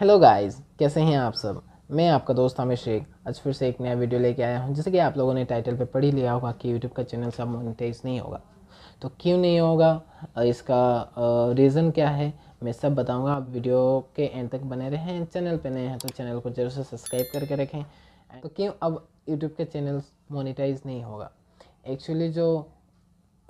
hello guys कैसे हैं आप सब मैं आपका दोस्त आमिर शेख आज फिर से एक नया वीडियो लेके आया हूं जैसे कि आप लोगों ने टाइटल पे पढ़ ही लिया होगा कि यूट्यूब का चैनल सब मोनिटाइज नहीं होगा तो क्यों नहीं होगा इसका रीज़न क्या है मैं सब बताऊंगा आप वीडियो के एंड तक बने रहें चैनल पर नए हैं तो चैनल को जरूर से सब्सक्राइब करके रखें तो क्यों अब यूट्यूब के चैनल मोनिटाइज नहीं होगा एक्चुअली जो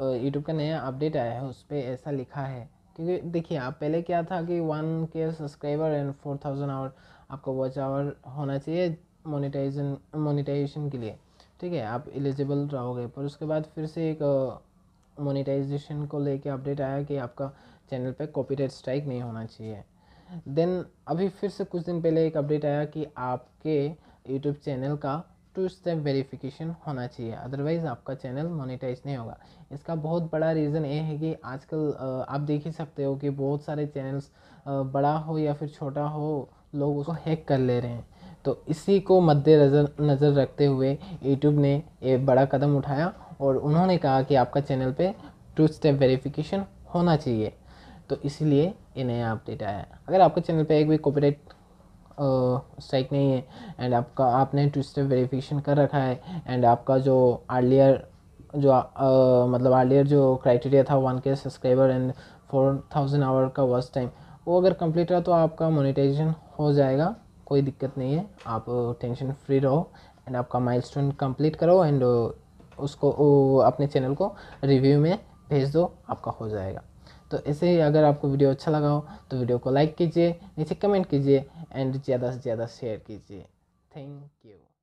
यूट्यूब का नया अपडेट आया है उस पर ऐसा लिखा है क्योंकि देखिए आप पहले क्या था कि one K subscriber and four thousand hour आपको वॉच आवर होना चाहिए मोनिटाइजेशन मोनिटाइजेशन के लिए ठीक है आप एलिजिबल रहोगे पर उसके बाद फिर से एक मोनिटाइजेशन को लेके अपडेट आया कि आपका चैनल पे कॉपीराइट स्ट्राइक नहीं होना चाहिए देन अभी फिर से कुछ दिन पहले एक अपडेट आया कि आपके यूट्यूब चैनल का टू स्टेप वेरिफिकेशन होना चाहिए अदरवाइज़ आपका चैनल मोनिटाइज नहीं होगा इसका बहुत बड़ा रीज़न ये है कि आजकल आप देख ही सकते हो कि बहुत सारे चैनल्स बड़ा हो या फिर छोटा हो लोग उसको हैक कर ले रहे हैं तो इसी को मद्देनजर नज़र रखते हुए यूट्यूब ने एक बड़ा कदम उठाया और उन्होंने कहा कि आपका चैनल पे टू स्टेप वेरिफिकेशन होना चाहिए तो इसीलिए ये नया अपडेट आया अगर आपके चैनल पे एक भी कॉपीराइट स्ट्राइक नहीं है एंड आपका आपने ट्विस्टर वेरिफिकेशन कर रखा है एंड आपका जो आर्लियर जो आ, मतलब आर्लियर जो क्राइटेरिया था one K subscriber and four thousand hour का वर्स्ट टाइम वो अगर कंप्लीट रहा तो आपका मोनिटाइजेशन हो जाएगा कोई दिक्कत नहीं है आप टेंशन फ्री रहो एंड आपका माइलस्टोन कंप्लीट करो एंड उसको अपने चैनल को रिव्यू में भेज दो आपका हो जाएगा तो ऐसे ही अगर आपको वीडियो अच्छा लगा हो तो वीडियो को लाइक कीजिए नीचे कमेंट कीजिए एंड ज़्यादा से ज़्यादा शेयर कीजिए थैंक यू